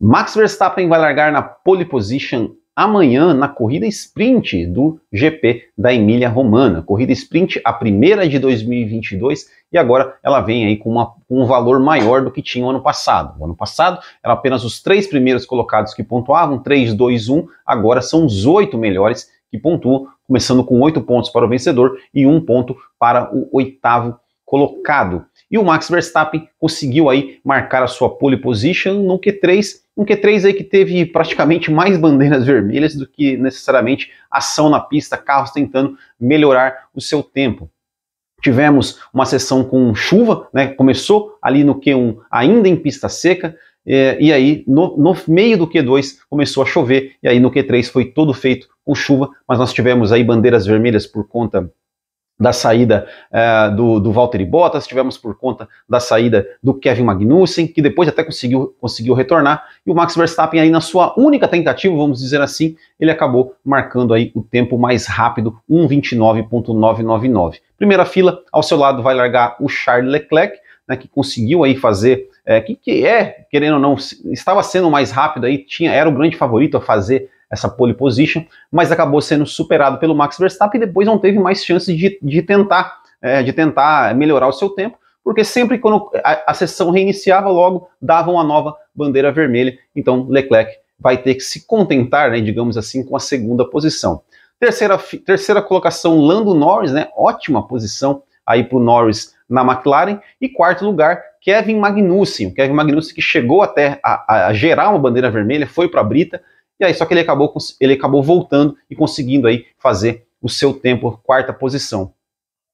Max Verstappen vai largar na pole position amanhã na corrida sprint do GP da Emília Romana. Corrida sprint, a primeira de 2022, e agora ela vem aí com, uma, com um valor maior do que tinha o ano passado. O ano passado eram apenas os três primeiros colocados que pontuavam, 3, 2, 1, agora são os oito melhores que pontuam, começando com oito pontos para o vencedor e um ponto para o oitavo colocado. E o Max Verstappen conseguiu aí marcar a sua pole position no Q3, um Q3 aí que teve praticamente mais bandeiras vermelhas do que necessariamente ação na pista, carros tentando melhorar o seu tempo. Tivemos uma sessão com chuva, né? Começou ali no Q1 ainda em pista seca, é, e aí no, no, meio do Q2 começou a chover, e aí no Q3 foi todo feito com chuva, mas nós tivemos aí bandeiras vermelhas por conta da saída é, do, do Valtteri Bottas, tivemos por conta da saída do Kevin Magnussen, que depois até conseguiu, conseguiu retornar, e o Max Verstappen aí na sua única tentativa, vamos dizer assim, ele acabou marcando aí o tempo mais rápido, 1.29.999. Primeira fila, ao seu lado vai largar o Charles Leclerc, né, que conseguiu aí fazer, é, que, que é, querendo ou não, estava sendo mais rápido aí, tinha, era o grande favorito a fazer essa pole position, mas acabou sendo superado pelo Max Verstappen e depois não teve mais chances de, de tentar é, de tentar melhorar o seu tempo, porque sempre quando a, a sessão reiniciava logo dava uma nova bandeira vermelha, então Leclerc vai ter que se contentar, né, digamos assim, com a segunda posição. Terceira, terceira colocação, Lando Norris, né, ótima posição aí para o Norris na McLaren. E quarto lugar, Kevin Magnussen. Kevin Magnussen que chegou até a, a gerar uma bandeira vermelha, foi para a Brita, e aí, só que ele acabou, ele acabou voltando e conseguindo aí fazer o seu tempo, quarta posição.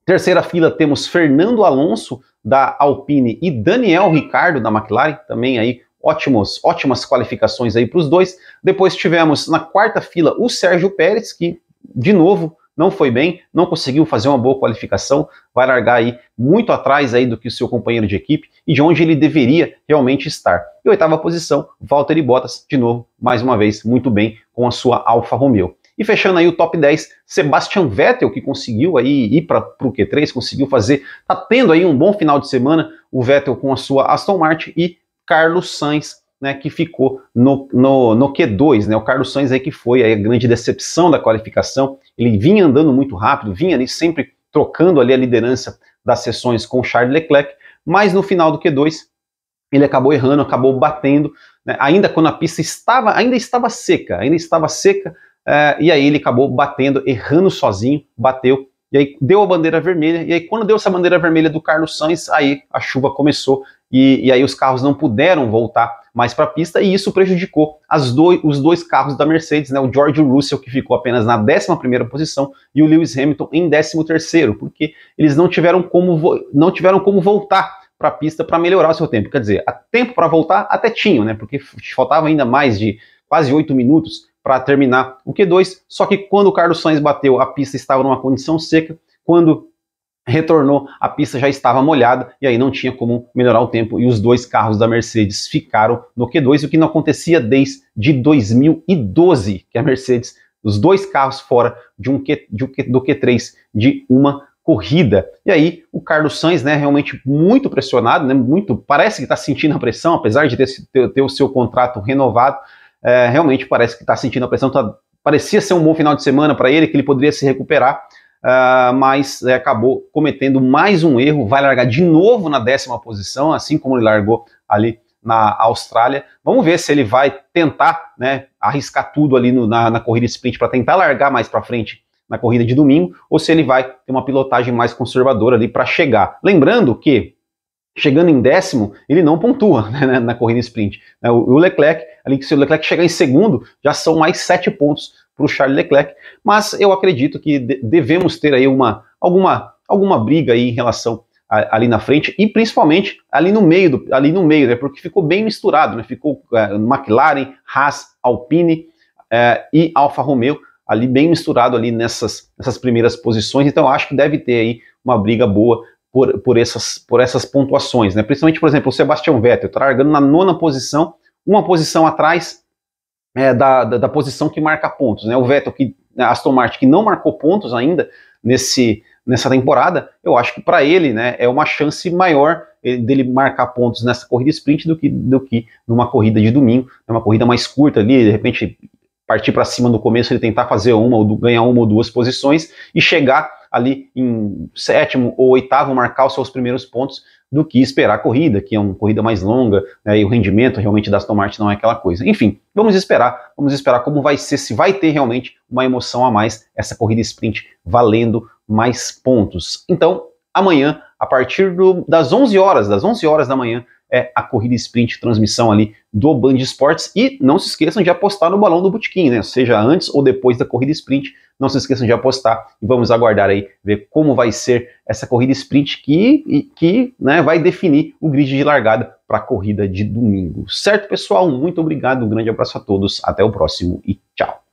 Terceira fila temos Fernando Alonso da Alpine e Daniel Ricardo da McLaren, também aí ótimos, ótimas qualificações aí para os dois. Depois tivemos na quarta fila o Sérgio Pérez que de novo não foi bem, não conseguiu fazer uma boa qualificação, vai largar aí muito atrás aí do que o seu companheiro de equipe e de onde ele deveria realmente estar. E oitava posição, Valtteri Bottas, de novo, mais uma vez, muito bem com a sua Alfa Romeo. E fechando aí o top 10, Sebastian Vettel, que conseguiu aí ir para o Q3, conseguiu fazer, está tendo aí um bom final de semana, o Vettel com a sua Aston Martin e Carlos Sainz né, que ficou no, no, no Q2, né, o Carlos Sainz aí que foi aí a grande decepção da qualificação, ele vinha andando muito rápido, vinha ali sempre trocando ali a liderança das sessões com Charles Leclerc, mas no final do Q2 ele acabou errando, acabou batendo, né, ainda quando a pista estava, ainda estava seca, ainda estava seca, é, e aí ele acabou batendo, errando sozinho, bateu, e aí deu a bandeira vermelha, e aí quando deu essa bandeira vermelha do Carlos Sainz, aí a chuva começou, e, e aí os carros não puderam voltar mais para a pista e isso prejudicou do, os dois carros da Mercedes, né? O George Russell que ficou apenas na 11ª posição e o Lewis Hamilton em 13º, porque eles não tiveram como não tiveram como voltar para a pista para melhorar o seu tempo. Quer dizer, a tempo para voltar até tinham, né? Porque faltava ainda mais de quase 8 minutos para terminar o Q2, só que quando o Carlos Sainz bateu, a pista estava numa condição seca. Quando retornou, a pista já estava molhada e aí não tinha como melhorar o tempo e os dois carros da Mercedes ficaram no Q2, o que não acontecia desde 2012, que a Mercedes, os dois carros fora de um Q, de um do Q3 de uma corrida. E aí o Carlos Sainz, né, realmente muito pressionado, né, muito, parece que está sentindo a pressão, apesar de ter, ter, ter o seu contrato renovado, é, realmente parece que está sentindo a pressão, tá, parecia ser um bom final de semana para ele, que ele poderia se recuperar, Uh, mas uh, acabou cometendo mais um erro, vai largar de novo na décima posição, assim como ele largou ali na Austrália. Vamos ver se ele vai tentar né, arriscar tudo ali no, na, na, corrida sprint para tentar largar mais para frente na corrida de domingo, ou se ele vai ter uma pilotagem mais conservadora ali para chegar. Lembrando que chegando em décimo, ele não pontua né, na corrida sprint. Né, o Leclerc, ali que se o Leclerc chegar em segundo, já são mais sete pontos para o Charles Leclerc, mas eu acredito que devemos ter aí uma, alguma, alguma briga aí em relação a, ali na frente e principalmente ali no meio, do, ali no meio, né, porque ficou bem misturado, né, ficou é, McLaren, Haas, Alpine é, e Alfa Romeo ali bem misturado ali nessas, nessas primeiras posições, então acho que deve ter aí uma briga boa por, por, essas, por essas pontuações, né, principalmente, por exemplo, o Sebastian Vettel, tá largando na nona posição, uma posição atrás é, da, da, da, posição que marca pontos. Né? O Vettel, que, né, Aston Martin, que não marcou pontos ainda nesse, nessa temporada, eu acho que para ele né, é uma chance maior eh, dele marcar pontos nessa corrida sprint do que, do que numa corrida de domingo, né, uma corrida mais curta ali, de repente partir para cima no começo, ele tentar fazer uma ou ganhar uma ou duas posições e chegar ali em sétimo ou oitavo marcar os seus primeiros pontos do que esperar a corrida, que é uma corrida mais longa, né, e o rendimento realmente da Aston Martin não é aquela coisa. Enfim, vamos esperar, vamos esperar como vai ser, se vai ter realmente uma emoção a mais essa corrida sprint valendo mais pontos. Então, amanhã, a partir do, das 11 horas, das 11 horas da manhã, é a corrida sprint transmissão ali do Band Esportes. E não se esqueçam de apostar no balão do Butiquim, né? Seja antes ou depois da corrida sprint. Não se esqueçam de apostar e vamos aguardar aí ver como vai ser essa corrida sprint que, que né, vai definir o grid de largada para a corrida de domingo. Certo, pessoal? Muito obrigado, um grande abraço a todos, até o próximo e tchau!